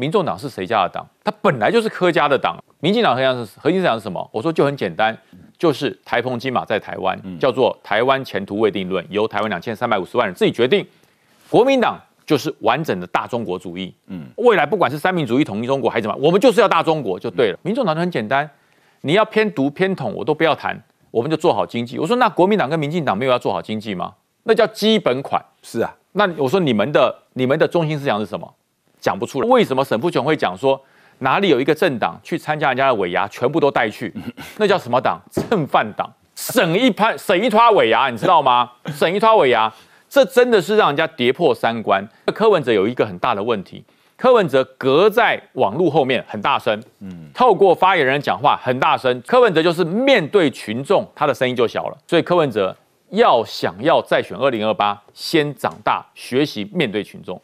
民众党是谁家的党？它本来就是柯家的党。民进党核心是核心思想是什么？我说就很简单，就是台澎金马在台湾，叫做台湾前途未定论，由台湾两千三百五十万人自己决定。国民党就是完整的大中国主义。嗯，未来不管是三民主义统一中国还是什么，我们就是要大中国就对了。民众党就很简单，你要偏独偏统我都不要谈，我们就做好经济。我说那国民党跟民进党没有要做好经济吗？那叫基本款。是啊，那我说你们的你们的中心思想是什么？讲不出来，为什么沈富雄会讲说哪里有一个政党去参加人家的尾牙，全部都带去，那叫什么党？蹭饭党，省一派省一撮尾牙，你知道吗？省一撮尾牙，这真的是让人家跌破三观。柯文哲有一个很大的问题，柯文哲隔在网路后面很大声，嗯，透过发言人讲话很大声，柯文哲就是面对群众，他的声音就小了。所以柯文哲要想要再选二零二八，先长大，学习面对群众。